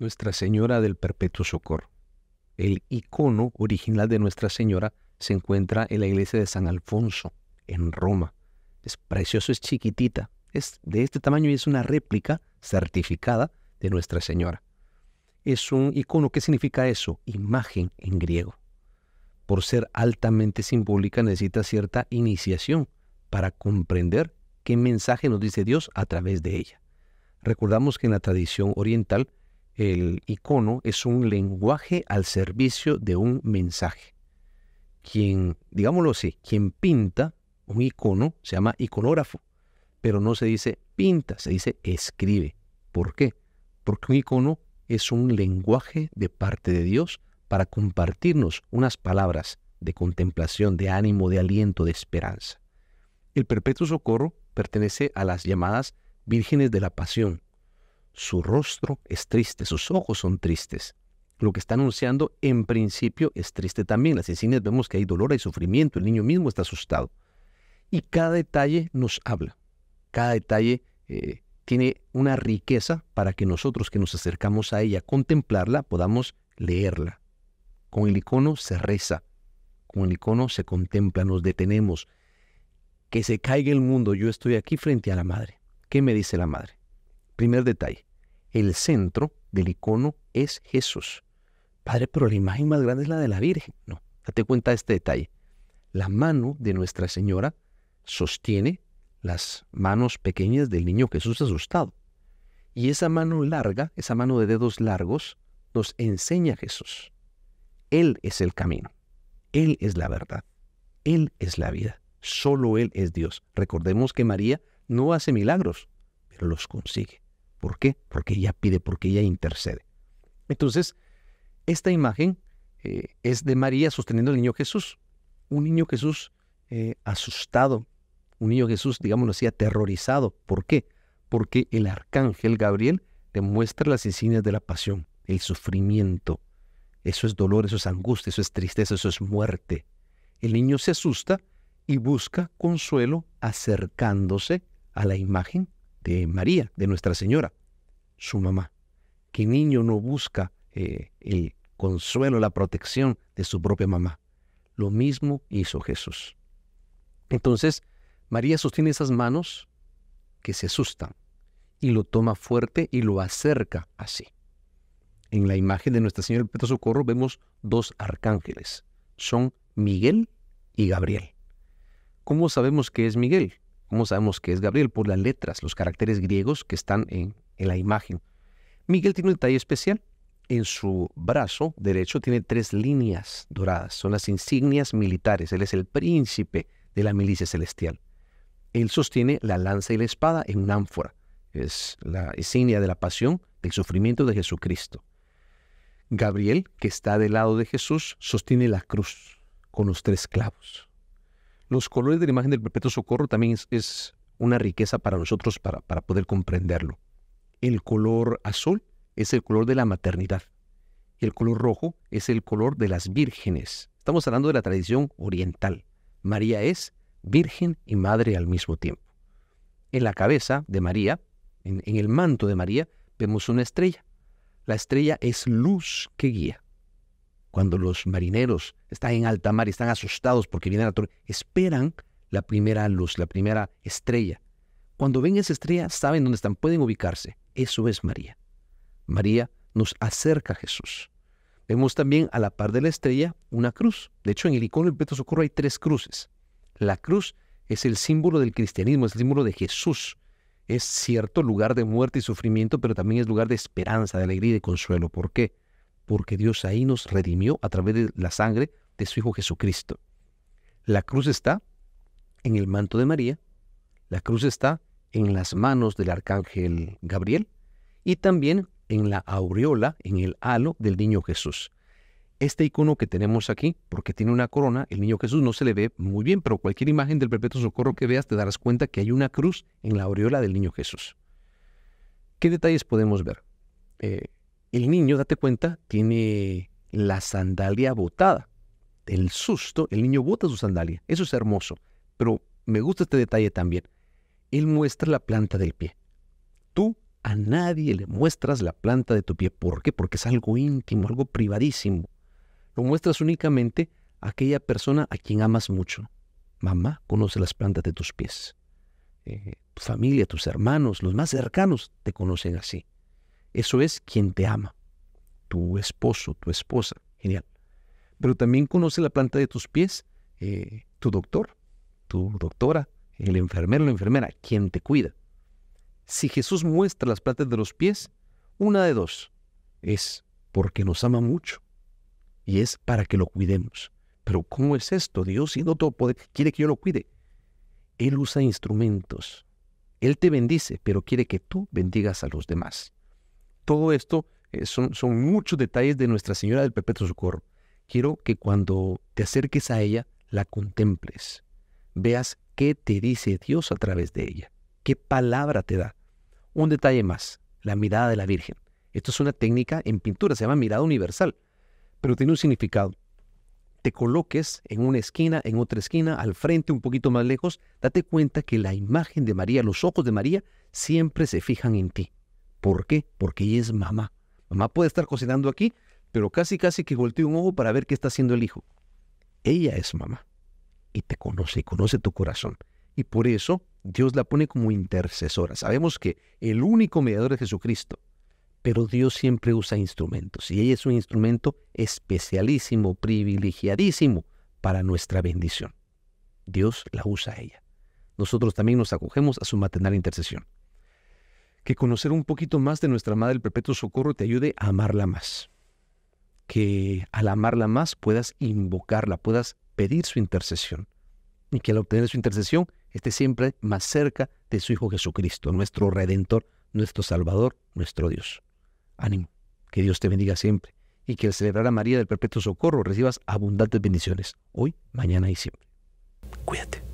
Nuestra Señora del Perpetuo Socorro. El icono original de Nuestra Señora se encuentra en la iglesia de San Alfonso, en Roma. Es precioso, es chiquitita. Es de este tamaño y es una réplica certificada de Nuestra Señora. Es un icono. ¿Qué significa eso? Imagen en griego. Por ser altamente simbólica necesita cierta iniciación para comprender qué mensaje nos dice Dios a través de ella. Recordamos que en la tradición oriental el icono es un lenguaje al servicio de un mensaje. Quien, digámoslo así, quien pinta un icono se llama iconógrafo, pero no se dice pinta, se dice escribe. ¿Por qué? Porque un icono es un lenguaje de parte de Dios para compartirnos unas palabras de contemplación, de ánimo, de aliento, de esperanza. El perpetuo socorro pertenece a las llamadas vírgenes de la pasión, su rostro es triste, sus ojos son tristes. Lo que está anunciando en principio es triste también. Las insignias vemos que hay dolor, hay sufrimiento, el niño mismo está asustado. Y cada detalle nos habla. Cada detalle eh, tiene una riqueza para que nosotros que nos acercamos a ella, contemplarla, podamos leerla. Con el icono se reza, con el icono se contempla, nos detenemos. Que se caiga el mundo, yo estoy aquí frente a la madre. ¿Qué me dice la madre? Primer detalle, el centro del icono es Jesús. Padre, pero la imagen más grande es la de la Virgen. No, date cuenta de este detalle. La mano de Nuestra Señora sostiene las manos pequeñas del niño Jesús asustado. Y esa mano larga, esa mano de dedos largos, nos enseña a Jesús. Él es el camino. Él es la verdad. Él es la vida. Solo Él es Dios. Recordemos que María no hace milagros, pero los consigue. ¿Por qué? Porque ella pide, porque ella intercede. Entonces, esta imagen eh, es de María sosteniendo al niño Jesús. Un niño Jesús eh, asustado, un niño Jesús, digámoslo así, aterrorizado. ¿Por qué? Porque el arcángel Gabriel demuestra las insignias de la pasión, el sufrimiento. Eso es dolor, eso es angustia, eso es tristeza, eso es muerte. El niño se asusta y busca consuelo acercándose a la imagen de María, de Nuestra Señora, su mamá. ¿Qué niño no busca eh, el consuelo, la protección de su propia mamá? Lo mismo hizo Jesús. Entonces, María sostiene esas manos que se asustan y lo toma fuerte y lo acerca así. En la imagen de Nuestra Señora del Petro Socorro vemos dos arcángeles. Son Miguel y Gabriel. ¿Cómo sabemos que es Miguel? ¿Cómo sabemos que es Gabriel? Por las letras, los caracteres griegos que están en, en la imagen. Miguel tiene un detalle especial. En su brazo derecho tiene tres líneas doradas. Son las insignias militares. Él es el príncipe de la milicia celestial. Él sostiene la lanza y la espada en un ánfora. Es la insignia de la pasión, del sufrimiento de Jesucristo. Gabriel, que está del lado de Jesús, sostiene la cruz con los tres clavos. Los colores de la imagen del perpetuo socorro también es, una riqueza para nosotros para, poder comprenderlo. El color azul es el color de la maternidad y el color rojo es el color de las vírgenes. Estamos hablando de la tradición oriental. María es virgen y madre al mismo tiempo. En la cabeza de María, en el manto de María, vemos una estrella. La estrella es luz que guía cuando los marineros están en alta mar y están asustados porque viene la torre, esperan la primera luz, la primera estrella. Cuando ven esa estrella, saben dónde están, pueden ubicarse. Eso es María. María nos acerca a Jesús. Vemos también a la par de la estrella una cruz. De hecho, en el icono del Petro Socorro hay tres cruces. La cruz es el símbolo del cristianismo, es el símbolo de Jesús. Es cierto lugar de muerte y sufrimiento, pero también es lugar de esperanza, de alegría y de consuelo. ¿Por qué? porque Dios ahí nos redimió a través de la sangre de su Hijo Jesucristo. La cruz está en el manto de María, la cruz está en las manos del arcángel Gabriel y también en la aureola, en el halo del niño Jesús. Este icono que tenemos aquí, porque tiene una corona, el niño Jesús no se le ve muy bien, pero cualquier imagen del perpetuo socorro que veas te darás cuenta que hay una cruz en la aureola del niño Jesús. ¿Qué detalles podemos ver? Eh, el niño, date cuenta, tiene la sandalia botada. El susto, el niño bota su sandalia. Eso es hermoso. Pero me gusta este detalle también. Él muestra la planta del pie. Tú a nadie le muestras la planta de tu pie. ¿Por qué? Porque es algo íntimo, algo privadísimo. Lo muestras únicamente a aquella persona a quien amas mucho. Mamá conoce las plantas de tus pies. Eh, tu familia, tus hermanos, los más cercanos te conocen así. Eso es quien te ama, tu esposo, tu esposa, genial. Pero también conoce la planta de tus pies, eh, tu doctor, tu doctora, el enfermero, la enfermera, quien te cuida. Si Jesús muestra las plantas de los pies, una de dos, es porque nos ama mucho y es para que lo cuidemos. Pero ¿cómo es esto? Dios siendo todo poder, quiere que yo lo cuide. Él usa instrumentos. Él te bendice, pero quiere que tú bendigas a los demás todo esto eh, son, son muchos detalles de Nuestra Señora del Perpetuo Socorro. Quiero que cuando te acerques a ella, la contemples, veas qué te dice Dios a través de ella, qué palabra te da. Un detalle más, la mirada de la Virgen. Esto es una técnica en pintura, se llama mirada universal, pero tiene un significado. Te coloques en una esquina, en otra esquina, al frente, un poquito más lejos, date cuenta que la imagen de María, los ojos de María, siempre se fijan en ti. ¿Por qué? Porque ella es mamá. Mamá puede estar cocinando aquí, pero casi casi que volteó un ojo para ver qué está haciendo el hijo. Ella es mamá y te conoce y conoce tu corazón. Y por eso Dios la pone como intercesora. Sabemos que el único mediador es Jesucristo, pero Dios siempre usa instrumentos y ella es un instrumento especialísimo, privilegiadísimo para nuestra bendición. Dios la usa a ella. Nosotros también nos acogemos a su maternal intercesión que conocer un poquito más de nuestra Madre del Perpetuo Socorro te ayude a amarla más. Que al amarla más puedas invocarla, puedas pedir su intercesión. Y que al obtener su intercesión esté siempre más cerca de su Hijo Jesucristo, nuestro Redentor, nuestro Salvador, nuestro Dios. Ánimo, que Dios te bendiga siempre y que al celebrar a María del Perpetuo Socorro recibas abundantes bendiciones, hoy, mañana y siempre. Cuídate.